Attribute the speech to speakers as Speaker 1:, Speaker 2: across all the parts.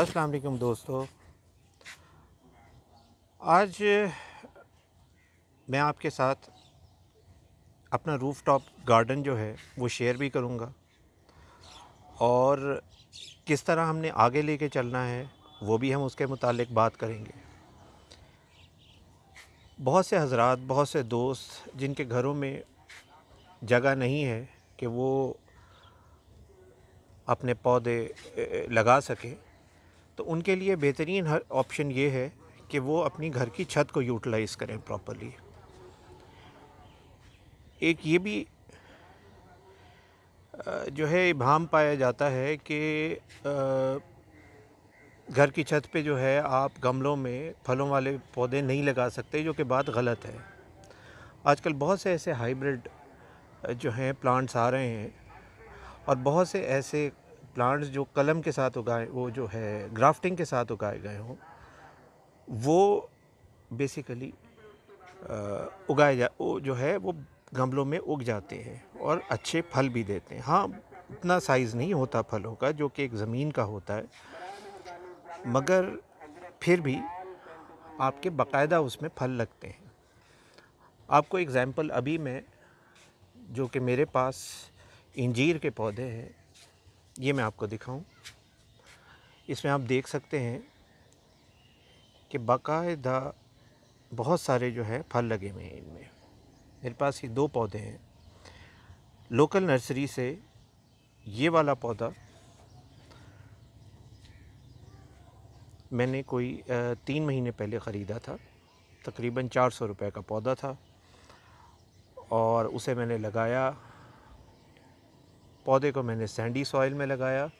Speaker 1: अस्सलाम वालेकुम दोस्तों आज मैं आपके साथ अपना रूफ़ टॉप गार्डन जो है वो शेयर भी करूँगा और किस तरह हमने आगे लेके चलना है वो भी हम उसके मुतालिक बात करेंगे बहुत से हजरात बहुत से दोस्त जिनके घरों में जगह नहीं है कि वो अपने पौधे लगा सकें तो उनके लिए बेहतरीन हर ऑप्शन ये है कि वो अपनी घर की छत को यूटिलाइज़ करें प्रॉपरली एक ये भी जो है इबाम पाया जाता है कि घर की छत पे जो है आप गमलों में फलों वाले पौधे नहीं लगा सकते जो कि बात गलत है आजकल बहुत से ऐसे हाइब्रिड जो हैं प्लांट्स आ रहे हैं और बहुत से ऐसे प्लांट्स जो कलम के साथ उगाए वो जो है ग्राफ्टिंग के साथ उगाए गए हों वो बेसिकली उगाए जा वो जो है वो गमलों में उग जाते हैं और अच्छे फल भी देते हैं हाँ उतना साइज़ नहीं होता फलों का जो कि एक ज़मीन का होता है मगर फिर भी आपके बाकायदा उसमें फल लगते हैं आपको एग्ज़ाम्पल अभी मैं जो कि मेरे पास इंजीर के पौधे हैं ये मैं आपको दिखाऊं इसमें आप देख सकते हैं कि बाकायदा बहुत सारे जो है फल लगे हुए हैं इनमें मेरे पास ये दो पौधे हैं लोकल नर्सरी से ये वाला पौधा मैंने कोई तीन महीने पहले ख़रीदा था तकरीबन चार सौ रुपये का पौधा था और उसे मैंने लगाया पौधे को मैंने सैंडी सॉइल में लगाया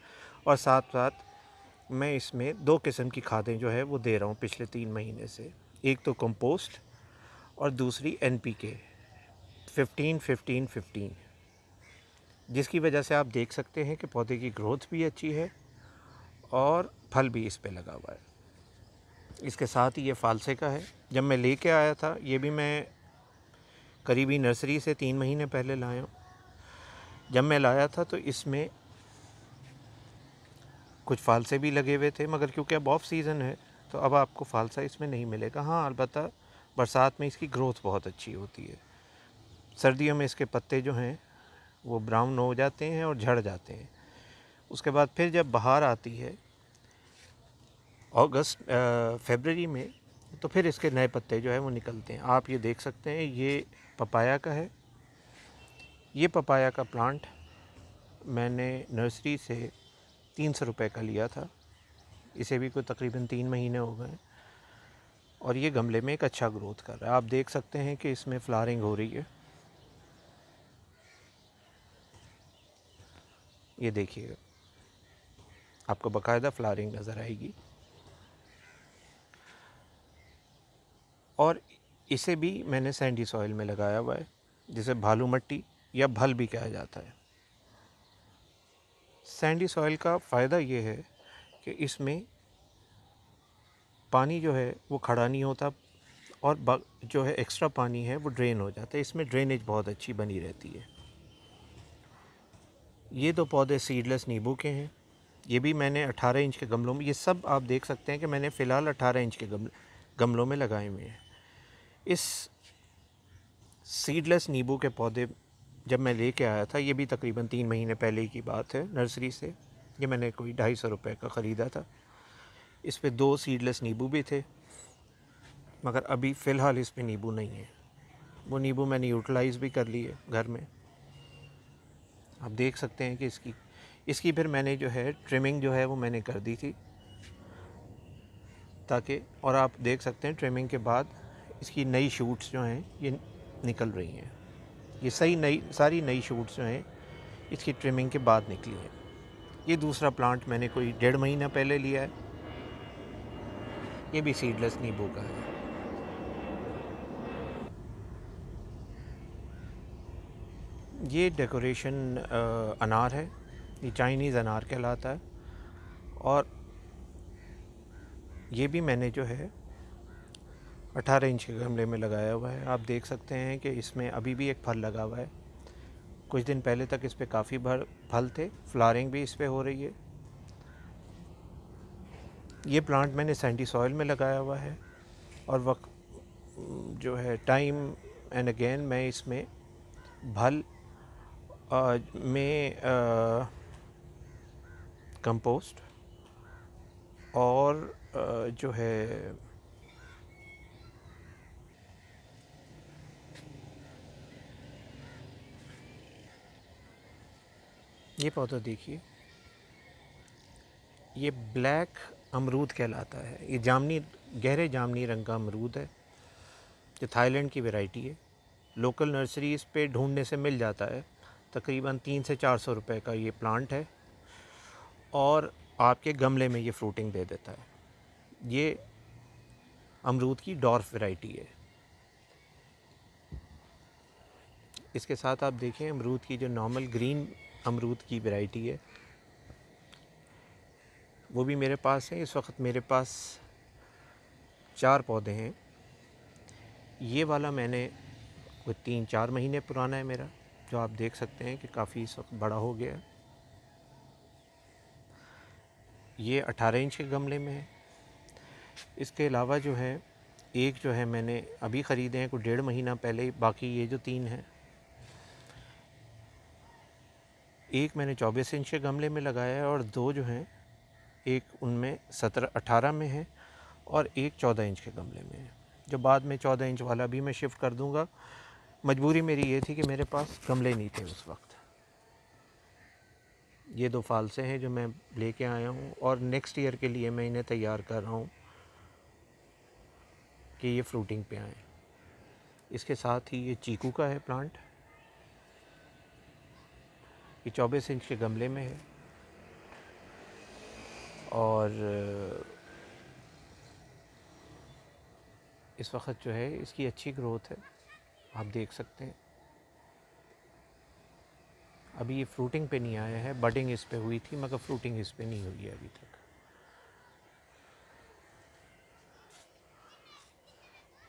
Speaker 1: और साथ साथ मैं इसमें दो किस्म की खादें जो है वो दे रहा हूँ पिछले तीन महीने से एक तो कंपोस्ट और दूसरी N P K fifteen fifteen fifteen जिसकी वजह से आप देख सकते हैं कि पौधे की ग्रोथ भी अच्छी है और फल भी इस पर लगा हुआ है इसके साथ ही ये फालसे का है जब मैं लेके आया था ये भी मैं करीबी नर्सरी से तीन महीने पहले लाया हूँ जब मैं लाया था तो इसमें कुछ फालसे भी लगे हुए थे मगर क्योंकि अब ऑफ सीज़न है तो अब आपको फालसा इसमें नहीं मिलेगा हाँ अलबत् बरसात में इसकी ग्रोथ बहुत अच्छी होती है सर्दियों में इसके पत्ते जो हैं वो ब्राउन हो जाते हैं और झड़ जाते हैं उसके बाद फिर जब बाहर आती है अगस्त फेबररी में तो फिर इसके नए पत्ते जो है वो निकलते हैं आप ये देख सकते हैं ये पपाया का है ये पपाया का प्लांट मैंने नर्सरी से तीन सौ रुपये का लिया था इसे भी कोई तकरीबन तीन महीने हो गए और ये गमले में एक अच्छा ग्रोथ कर रहा है आप देख सकते हैं कि इसमें फ्लारिंग हो रही है ये देखिएगा आपको बकायदा फ्लारिंग नज़र आएगी और इसे भी मैंने सैंडी सॉइल में लगाया हुआ है जिसे भालू मट्टी या भल भी कहा जाता है सैंडी सॉइल का फ़ायदा ये है कि इसमें पानी जो है वो खड़ा नहीं होता और जो है एक्स्ट्रा पानी है वो ड्रेन हो जाता है इसमें ड्रेनेज बहुत अच्छी बनी रहती है ये दो पौधे सीडलेस नींबू के हैं ये भी मैंने 18 इंच के गमलों में ये सब आप देख सकते हैं कि मैंने फ़िलहाल 18 इंच के गमल गमलों में लगाए हुए हैं इस सीडलेस नींबू के पौधे जब मैं लेके आया था ये भी तकरीबन तीन महीने पहले की बात है नर्सरी से ये मैंने कोई ढाई सौ रुपये का ख़रीदा था इस पर दो सीडलेस नींबू भी थे मगर अभी फ़िलहाल इस पर नींबू नहीं है वो नींबू मैंने यूटिलाइज़ भी कर लिए घर में आप देख सकते हैं कि इसकी इसकी फिर मैंने जो है ट्रिमिंग जो है वो मैंने कर दी थी ताकि और आप देख सकते हैं ट्रिमिंग के बाद इसकी नई शूट्स जो हैं ये निकल रही हैं ये सही नई सारी नई शूट्स जो हैं इसकी ट्रिमिंग के बाद निकली है ये दूसरा प्लांट मैंने कोई डेढ़ महीना पहले लिया है ये भी सीडलेस नींबू का है ये डेकोरेशन अनार है ये चाइनीज़ अनार कहलाता है और ये भी मैंने जो है 18 इंच के गमले में लगाया हुआ है आप देख सकते हैं कि इसमें अभी भी एक फल लगा हुआ है कुछ दिन पहले तक इस पर काफ़ी भर फल थे फ्लारिंग भी इस पर हो रही है ये प्लांट मैंने सैंडी सॉइल में लगाया हुआ है और वक्त जो है टाइम एंड अगेन मैं इसमें भल आ, में कंपोस्ट और आ, जो है ये पौधा देखिए ये ब्लैक अमरूद कहलाता है ये जामनी गहरे जामनी रंग का अमरूद है जो थाईलैंड की वैरायटी है लोकल नर्सरी इस पर ढूँढने से मिल जाता है तकरीबन तीन से चार सौ रुपये का ये प्लांट है और आपके गमले में ये फ्रूटिंग दे देता है ये अमरूद की डॉर्फ वैरायटी है इसके साथ आप देखें अमरूद की जो नॉर्मल ग्रीन अमरूद की वैरायटी है वो भी मेरे पास है इस वक्त मेरे पास चार पौधे हैं ये वाला मैंने कोई तीन चार महीने पुराना है मेरा जो आप देख सकते हैं कि काफ़ी इस वक्त बड़ा हो गया है ये अठारह इंच के गमले में है इसके अलावा जो है एक जो है मैंने अभी ख़रीदे हैं कोई डेढ़ महीना पहले बाकी ये जो तीन हैं एक मैंने चौबीस इंच के गमले में लगाया है और दो जो हैं एक उनमें सत्रह अठारह में है और एक चौदह इंच के गमले में है जो बाद में चौदह इंच वाला भी मैं शिफ्ट कर दूँगा मजबूरी मेरी ये थी कि मेरे पास गमले नहीं थे उस वक्त ये दो फालसे हैं जो मैं लेके आया हूँ और नेक्स्ट ईयर के लिए मैं इन्हें तैयार कर रहा हूँ कि ये फ्रूटिंग पे आएँ इसके साथ ही ये चीकू का है प्लांट ये चौबीस इंच के गमले में है और इस वक्त जो है इसकी अच्छी ग्रोथ है आप देख सकते हैं अभी ये फ्रूटिंग पे नहीं आया है बडिंग इस पे हुई थी मगर फ्रूटिंग इस पे नहीं हुई है अभी तक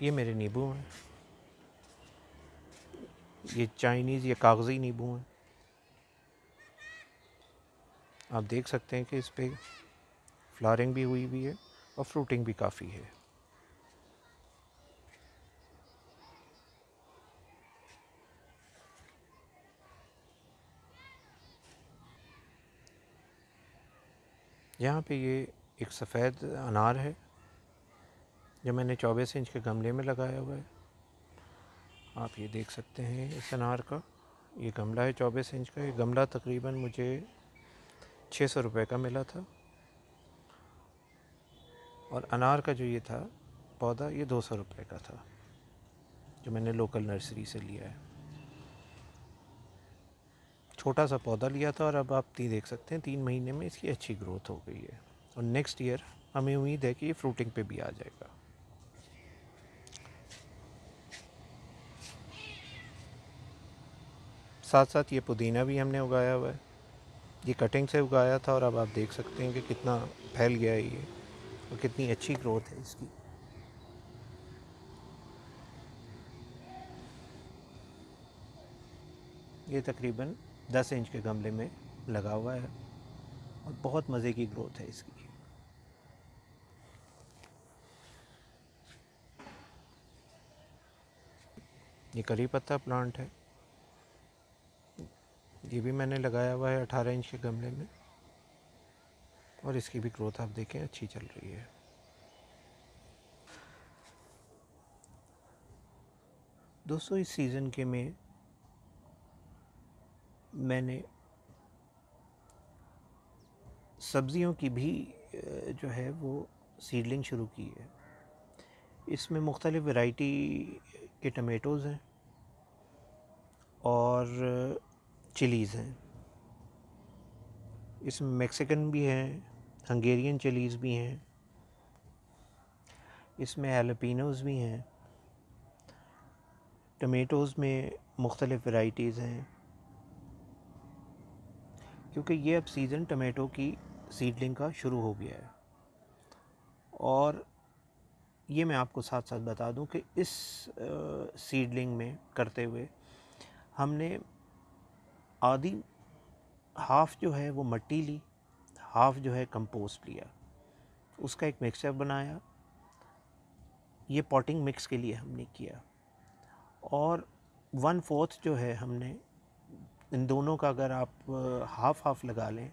Speaker 1: ये मेरे नींबू हैं ये चाइनीज़ ये कागज़ी नींबू हैं आप देख सकते हैं कि इस पर फ्लारिंग भी हुई हुई है और फ्रूटिंग भी काफ़ी है यहाँ पे ये एक सफ़ेद अनार है जो मैंने चौबीस इंच के गमले में लगाया हुआ है आप ये देख सकते हैं इस अनार का ये गमला है चौबीस इंच का ये गमला तकरीबन मुझे छः सौ रुपये का मिला था और अनार का जो ये था पौधा ये दो सौ रुपये का था जो मैंने लोकल नर्सरी से लिया है छोटा सा पौधा लिया था और अब आप ती देख सकते हैं तीन महीने में इसकी अच्छी ग्रोथ हो गई है और नेक्स्ट ईयर हमें उम्मीद है कि ये फ्रूटिंग पे भी आ जाएगा साथ साथ ये पुदीना भी हमने उगाया हुआ है ये कटिंग से उगाया था और अब आप देख सकते हैं कि कितना फैल गया है ये और कितनी अच्छी ग्रोथ है इसकी ये तकरीबन 10 इंच के गमले में लगा हुआ है और बहुत मज़े की ग्रोथ है इसकी ये करी पत्ता प्लांट है ये भी मैंने लगाया हुआ है अठारह इंच के गमले में और इसकी भी ग्रोथ आप देखें अच्छी चल रही है दोस्तों इस सीज़न के में मैंने सब्ज़ियों की भी जो है वो सीडलिंग शुरू की है इसमें मुख्तलिफ़ वैरायटी के टमेटोज़ हैं और चिलीज़ हैं इसमें मैक्सिकन भी हैं हंगेरियन चिलीज़ भी हैं इसमें एलपिनोज़ भी हैं टमेटोज़ में मुख्तलिफ़ वाइटीज़ हैं क्योंकि ये अब सीज़न टमेटो की सीडलिंग का शुरू हो गया है और ये मैं आपको साथ साथ बता दूं कि इस सीडलिंग में करते हुए हमने आधी हाफ़ जो है वो मट्टी ली हाफ़ जो है कंपोस्ट लिया उसका एक मिक्सचर बनाया ये पॉटिंग मिक्स के लिए हमने किया और वन फोर्थ जो है हमने इन दोनों का अगर आप हाफ़ हाफ़ लगा लें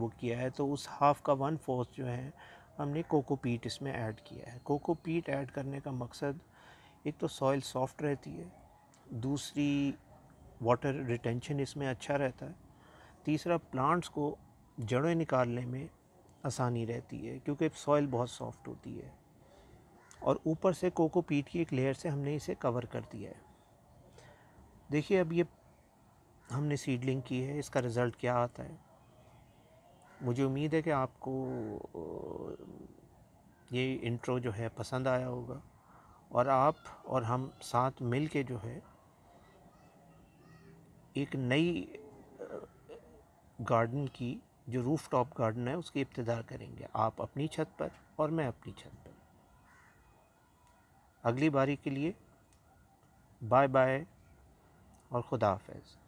Speaker 1: वो किया है तो उस हाफ़ का वन फोर्थ जो है हमने कोको पीट इसमें ऐड किया है कोको पीट ऐड करने का मकसद एक तो सॉइल सॉफ्ट रहती है दूसरी वाटर रिटेंशन इसमें अच्छा रहता है तीसरा प्लांट्स को जड़ें निकालने में आसानी रहती है क्योंकि सॉइल बहुत सॉफ्ट होती है और ऊपर से कोकोपीट की एक लेयर से हमने इसे कवर कर दिया है देखिए अब ये हमने सीडलिंग की है इसका रिज़ल्ट क्या आता है मुझे उम्मीद है कि आपको ये इंट्रो जो है पसंद आया होगा और आप और हम साथ मिल के जो है एक नई गार्डन की जो रूफ़ टॉप गार्डन है उसकी इब्तदा करेंगे आप अपनी छत पर और मैं अपनी छत पर अगली बारी के लिए बाय बाय और खुदा हाफ